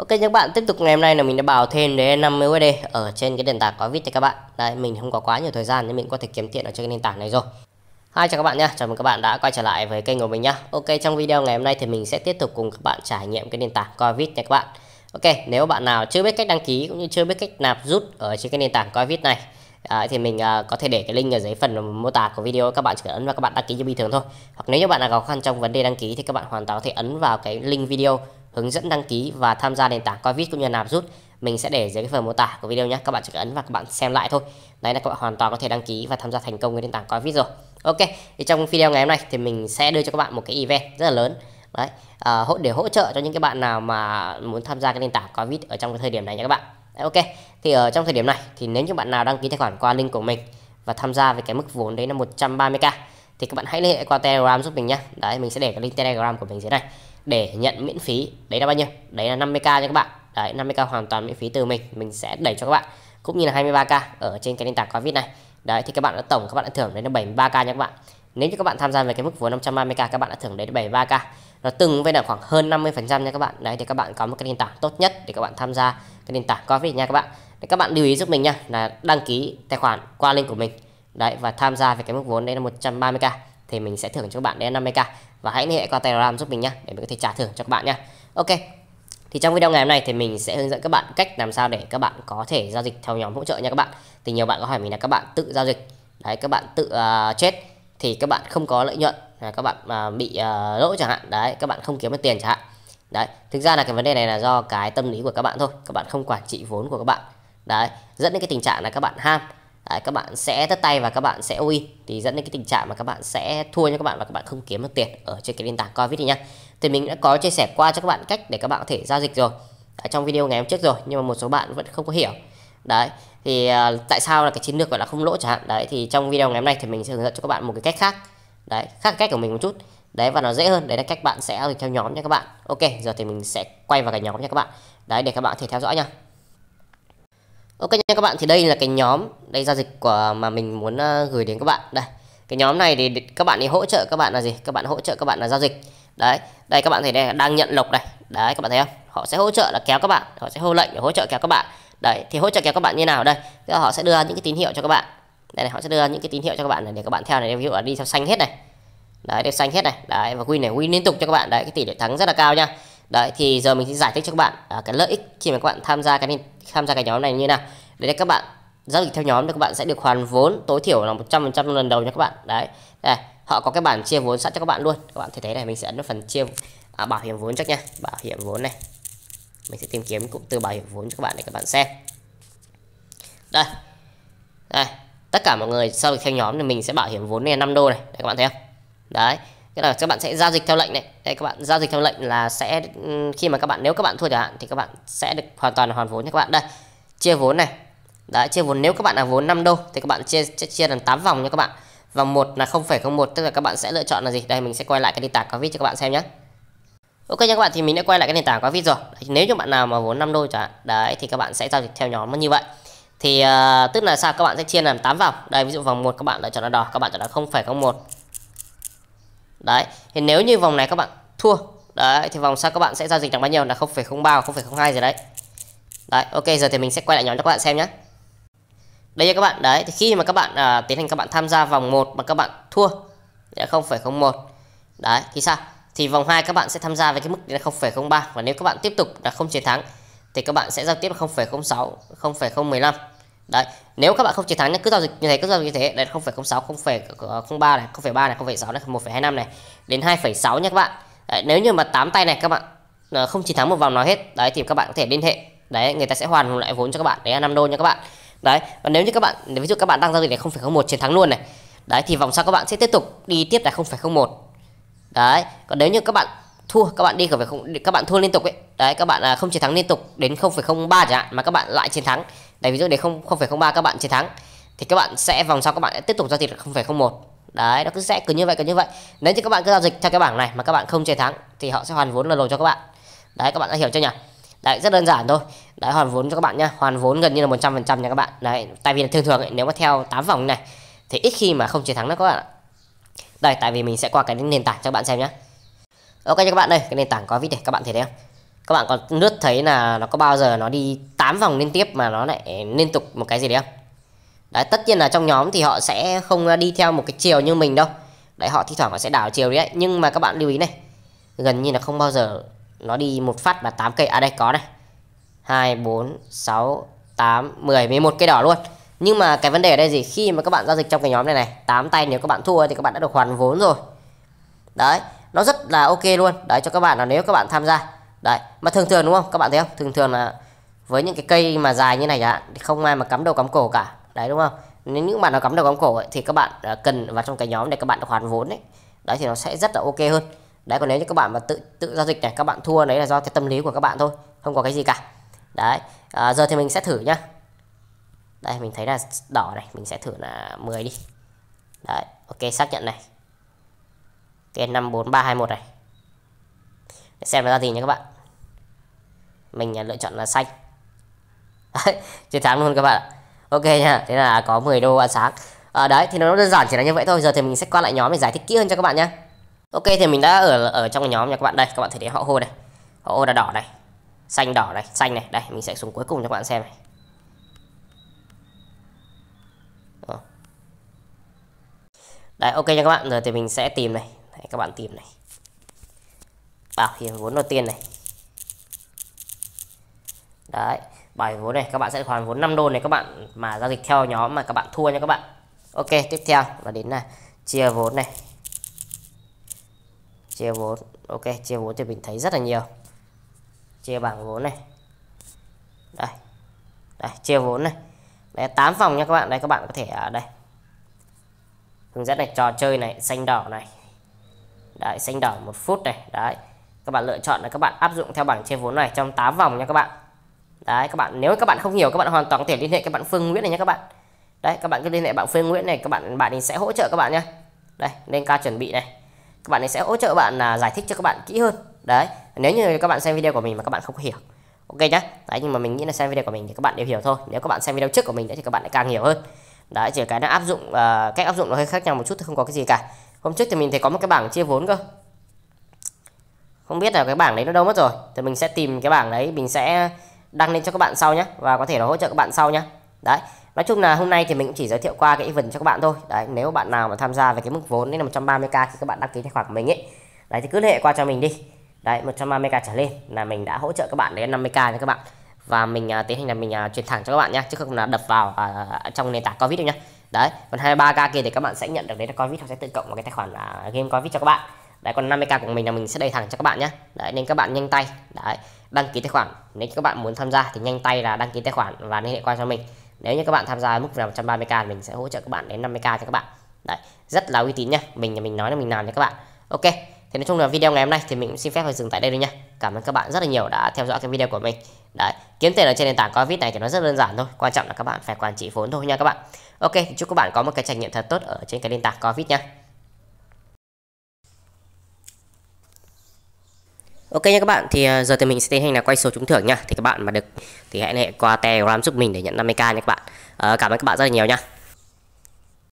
Ok các bạn, tiếp tục ngày hôm nay là mình đã bảo thêm đến 50 USD ở trên cái nền tảng có vít cho các bạn. Đây, mình không có quá nhiều thời gian nên mình có thể kiếm tiền ở trên cái nền tảng này rồi. Hai chào các bạn nha, chào mừng các bạn đã quay trở lại với kênh của mình nhá. Ok, trong video ngày hôm nay thì mình sẽ tiếp tục cùng các bạn trải nghiệm cái nền tảng Coinbit nha các bạn. Ok, nếu bạn nào chưa biết cách đăng ký cũng như chưa biết cách nạp rút ở trên cái nền tảng Coinbit này À, thì mình à, có thể để cái link ở dưới phần mô tả của video các bạn chỉ cần ấn vào các bạn đăng ký như bình thường thôi hoặc nếu như bạn nào khó khăn trong vấn đề đăng ký thì các bạn hoàn toàn có thể ấn vào cái link video hướng dẫn đăng ký và tham gia nền tảng Coinbit cũng như nạp rút mình sẽ để dưới cái phần mô tả của video nhé các bạn chỉ cần ấn và các bạn xem lại thôi đấy là các bạn hoàn toàn có thể đăng ký và tham gia thành công với nền tảng Coinbit rồi ok thì trong video ngày hôm nay thì mình sẽ đưa cho các bạn một cái event rất là lớn đấy à, để hỗ trợ cho những cái bạn nào mà muốn tham gia cái nền tảng Coinbit ở trong cái thời điểm này nha các bạn đấy, ok thì ở trong thời điểm này thì nếu như bạn nào đăng ký tài khoản qua link của mình và tham gia với cái mức vốn đấy là 130k thì các bạn hãy liên hệ qua telegram giúp mình nhé đấy mình sẽ để cái link telegram của mình dưới này để nhận miễn phí đấy là bao nhiêu đấy là 50k nha các bạn đấy 50k hoàn toàn miễn phí từ mình mình sẽ đẩy cho các bạn cũng như là 23k ở trên cái nền tảng covid này đấy thì các bạn đã tổng các bạn đã thưởng đến là 73k nha các bạn nếu như các bạn tham gia về cái mức vốn 530k các bạn đã thưởng đến 73k nó từng với là khoảng hơn 50% nha các bạn đấy thì các bạn có một cái nền tảng tốt nhất để các bạn tham gia cái nền tảng covid nha các bạn để các bạn lưu ý giúp mình nha là đăng ký tài khoản qua link của mình đấy và tham gia về cái mức vốn đây là 130k thì mình sẽ thưởng cho các bạn đến 50k và hãy liên hệ qua Telegram giúp mình nhé để mình có thể trả thưởng cho các bạn nhé. Ok. Thì trong video ngày hôm nay thì mình sẽ hướng dẫn các bạn cách làm sao để các bạn có thể giao dịch theo nhóm hỗ trợ nha các bạn. Thì nhiều bạn có hỏi mình là các bạn tự giao dịch, đấy các bạn tự uh, chết thì các bạn không có lợi nhuận, là các bạn uh, bị uh, lỗ chẳng hạn, đấy các bạn không kiếm được tiền chẳng hạn. Đấy, thực ra là cái vấn đề này là do cái tâm lý của các bạn thôi, các bạn không quản trị vốn của các bạn. Đấy, dẫn đến cái tình trạng là các bạn ham Đấy, các bạn sẽ tất tay và các bạn sẽ ui thì dẫn đến cái tình trạng mà các bạn sẽ thua nha các bạn và các bạn không kiếm được tiền ở trên cái nền tảng Coinbit thì nhá Thì mình đã có chia sẻ qua cho các bạn cách để các bạn có thể giao dịch rồi ở trong video ngày hôm trước rồi nhưng mà một số bạn vẫn không có hiểu. Đấy, thì uh, tại sao là cái chiến lược gọi là không lỗ chẳng hạn. Đấy thì trong video ngày hôm nay thì mình sẽ hướng dẫn cho các bạn một cái cách khác. Đấy, khác cách của mình một chút. Đấy và nó dễ hơn, đấy là cách bạn sẽ theo nhóm nha các bạn. Ok, giờ thì mình sẽ quay vào cái nhóm nha các bạn. Đấy để các bạn có thể theo dõi nha. Ok nha các bạn thì đây là cái nhóm đây giao dịch của mà mình muốn ờ, gửi đến các bạn đây cái nhóm này thì các bạn ấy hỗ trợ các bạn là gì các bạn hỗ trợ các bạn là giao dịch đấy đây các bạn thấy đây đang nhận lộc này đấy các bạn thấy không họ sẽ hỗ trợ là kéo các bạn họ sẽ hô lệnh để hỗ trợ kéo các bạn đấy thì hỗ trợ kéo các bạn như nào đây Tức họ sẽ đưa những cái tín hiệu cho các bạn đây này họ sẽ đưa những cái tín hiệu cho các bạn này để các bạn theo này ví dụ là đi theo xanh hết này đấy đều xanh hết này đấy và win này win liên tục cho các bạn đấy cái tỷ lệ thắng rất là cao nha đấy thì giờ mình sẽ giải thích cho các bạn à, cái lợi ích khi mà các bạn tham gia cái tham gia cái nhóm này như nào đấy là các bạn giao dịch theo nhóm thì các bạn sẽ được hoàn vốn tối thiểu là 100% lần đầu nha các bạn đấy đây họ có cái bản chia vốn sẵn cho các bạn luôn các bạn thấy thế này mình sẽ ấn phần chia à, bảo hiểm vốn trước nha bảo hiểm vốn này mình sẽ tìm kiếm cụm từ bảo hiểm vốn cho các bạn để các bạn xem đây đây tất cả mọi người sau khi theo nhóm thì mình sẽ bảo hiểm vốn này 5 đô này đấy, các bạn thấy không đấy Tức là các bạn sẽ giao dịch theo lệnh này. Đây các bạn giao dịch theo lệnh là sẽ khi mà các bạn nếu các bạn thua chẳng hạn thì các bạn sẽ được hoàn toàn hoàn vốn cho các bạn đây. Chia vốn này. Đã chia vốn nếu các bạn là vốn 5 đô thì các bạn chia chia, chia làm 8 vòng nha các bạn. Vòng 1 là 0,01 tức là các bạn sẽ lựa chọn là gì? Đây mình sẽ quay lại cái nền tảng viết cho các bạn xem nhé. Ok nha các bạn thì mình đã quay lại cái nền tảng viết rồi. Đấy, nếu như bạn nào mà vốn 5 đô chẳng hạn, đấy thì các bạn sẽ giao dịch theo nhóm như vậy thì uh, tức là sao các bạn sẽ chia làm 8 vòng đây ví dụ vòng 1 các bạn lựa chọn là đỏ các bạn chọn là 0,01 đấy thì nếu như vòng này các bạn thua đấy thì vòng sau các bạn sẽ giao dịch được bao nhiêu là 0,03 0,02 rồi đấy đấy ok giờ thì mình sẽ quay lại nhóm cho các bạn xem nhé đây nha các bạn đấy thì khi mà các bạn à, tiến hành các bạn tham gia vòng 1 mà các bạn thua là 0,01 đấy thì sao thì vòng 2 các bạn sẽ tham gia với cái mức là 0,03 và nếu các bạn tiếp tục là không chiến thắng thì các bạn sẽ giao tiếp 0,06 0,015 đấy nếu các bạn không chiến thắng nhé cứ giao dịch như thế cứ giao dịch như thế đây không phải không sáu không phải ba này không phải ba này không phải sáu này một phải hai năm này đến hai phẩy nhé các bạn đấy, nếu như mà tám tay này các bạn ờ, không chiến thắng một vòng nào hết đấy thì các bạn có thể liên hệ đấy người ta sẽ hoàn lại vốn cho các bạn đấy là năm đô nha các bạn đấy và nếu như các bạn ví dụ các bạn đang giao dịch này không phải không một chiến thắng luôn này đấy thì vòng sau các bạn sẽ tiếp tục đi tiếp là không phải không một đấy còn nếu như các bạn thua các bạn đi không phải không các bạn thua liên tục ấy đấy các bạn à, không chiến thắng liên tục đến 0,03 chẳng hạn mà các bạn lại chiến thắng Đấy ví dụ để không 0,03 các bạn chiến thắng thì các bạn sẽ vòng sau các bạn sẽ tiếp tục giao dịch 0,01 đấy nó cứ sẽ cứ như vậy cứ như vậy nếu như các bạn cứ giao dịch theo cái bảng này mà các bạn không chiến thắng thì họ sẽ hoàn vốn lần đầu cho các bạn đấy các bạn đã hiểu chưa nhỉ đấy rất đơn giản thôi đấy hoàn vốn cho các bạn nhá hoàn vốn gần như là 100% nha các bạn đấy tại vì thường thường ấy, nếu mà theo 8 vòng này thì ít khi mà không chiến thắng đó các bạn ạ đây tại vì mình sẽ qua cái nền tảng cho các bạn xem nhé ok cho các bạn đây cái nền tảng có vít để các bạn thấy đấy không các bạn có lướt thấy là nó có bao giờ nó đi 8 vòng liên tiếp mà nó lại liên tục một cái gì đấy không đấy tất nhiên là trong nhóm thì họ sẽ không à, đi theo một cái chiều như mình đâu đấy họ thi thoảng họ sẽ đảo chiều đấy nhưng mà các bạn lưu ý này gần như là không bao giờ nó đi một phát mà 8 cây à đây có này 2 4 6 8 10 11 cây đỏ luôn nhưng mà cái vấn đề ở đây gì khi mà các bạn giao dịch trong cái nhóm này này 8 tay nếu các bạn thua thì các bạn đã được hoàn vốn rồi đấy nó rất là ok luôn đấy cho các bạn là nếu các bạn tham gia đấy mà thường thường đúng không các bạn thấy không thường thường là với những cái cây mà dài như này ạ thì không ai mà cắm đầu cắm cổ cả đấy đúng không nếu những bạn nào cắm đầu cắm cổ ấy, thì các bạn à, cần vào trong cái nhóm để các bạn hoàn vốn đấy đấy thì nó sẽ rất là ok hơn đấy còn nếu như các bạn mà tự tự giao dịch này các bạn thua đấy là do cái tâm lý của các bạn thôi không có cái gì cả đấy à, giờ thì mình sẽ thử nhá đây mình thấy là đỏ này mình sẽ thử là 10 đi đấy ok xác nhận này ok năm bốn ba hai một này để xem nó ra gì nha các bạn mình à, lựa chọn là xanh chiến thắng luôn các bạn ok nha thế là có 10 đô ăn sáng à, đấy thì nó đơn giản chỉ là như vậy thôi giờ thì mình sẽ qua lại nhóm để giải thích kỹ hơn cho các bạn nhé ok thì mình đã ở ở trong nhóm nha các bạn đây các bạn thấy họ hô này họ hô là đỏ này xanh đỏ này xanh này đây mình sẽ xuống cuối cùng cho các bạn xem này ờ. Đấy ok nha các bạn, rồi thì mình sẽ tìm này. Đấy, các bạn tìm này bảo hiểm vốn đầu tiên này đấy bài vốn này các bạn sẽ hoàn vốn 5 đô này các bạn mà giao dịch theo nhóm mà các bạn thua nha các bạn ok tiếp theo là đến là chia vốn này chia vốn ok chia vốn thì mình thấy rất là nhiều chia bảng vốn này đây đây chia vốn này đấy 8 phòng nha các bạn đây các bạn có thể ở à, đây hướng dẫn này trò chơi này xanh đỏ này đấy xanh đỏ một phút này đấy các bạn lựa chọn là các bạn áp dụng theo bảng chia vốn này trong 8 vòng nha các bạn đấy các bạn nếu các bạn không hiểu các bạn hoàn toàn có thể liên hệ các bạn Phương Nguyễn này nha các bạn đấy các bạn cứ liên hệ bạn Phương Nguyễn này các bạn bạn ấy sẽ hỗ trợ các bạn nhé đây nên ca chuẩn bị này các bạn ấy sẽ hỗ trợ bạn là giải thích cho các bạn kỹ hơn đấy nếu như các bạn xem video của mình mà các bạn không hiểu ok nhá đấy nhưng mà mình nghĩ là xem video của mình thì các bạn đều hiểu thôi nếu các bạn xem video trước của mình thì các bạn lại càng hiểu hơn đấy chỉ cái nó áp dụng uh, cách áp dụng nó hơi khác nhau một chút thì không có cái gì cả hôm trước thì mình thấy có một cái bảng chia vốn cơ không biết là cái bảng đấy nó đâu mất rồi thì mình sẽ tìm cái bảng đấy mình sẽ đăng lên cho các bạn sau nhé và có thể là hỗ trợ các bạn sau nhé đấy nói chung là hôm nay thì mình cũng chỉ giới thiệu qua cái event cho các bạn thôi đấy nếu bạn nào mà tham gia về cái mức vốn đến 130k thì các bạn đăng ký tài khoản của mình ấy đấy thì cứ hệ qua cho mình đi đấy 130k trở lên là mình đã hỗ trợ các bạn đến 50k nha các bạn và mình uh, tiến hành là mình uh, chuyển thẳng cho các bạn nhé chứ không là đập vào uh, trong nền tảng covid đâu nhá đấy còn 23k kia thì các bạn sẽ nhận được đấy là covid họ sẽ tự cộng vào cái tài khoản uh, game covid cho các bạn đấy còn 50k của mình là mình sẽ đầy thẳng cho các bạn nhé đấy nên các bạn nhanh tay đấy đăng ký tài khoản nếu các bạn muốn tham gia thì nhanh tay là đăng ký tài khoản và liên hệ qua cho mình nếu như các bạn tham gia mức là 130k mình sẽ hỗ trợ các bạn đến 50k cho các bạn đấy rất là uy tín nhá mình mình nói là mình làm cho các bạn ok thì nói chung là video ngày hôm nay thì mình cũng xin phép phải dừng tại đây thôi nha cảm ơn các bạn rất là nhiều đã theo dõi cái video của mình đấy kiếm tiền ở trên nền tảng covid này thì nó rất đơn giản thôi quan trọng là các bạn phải quản trị vốn thôi nha các bạn ok chúc các bạn có một cái trải nghiệm thật tốt ở trên cái nền tảng covid nha Ok nha các bạn, thì à, giờ thì mình sẽ tiến hành là quay số trúng thưởng nha. Thì các bạn mà được thì hãy liên hệ qua Telegram giúp mình để nhận 50k nha các bạn. À, cảm ơn các bạn rất là nhiều nha.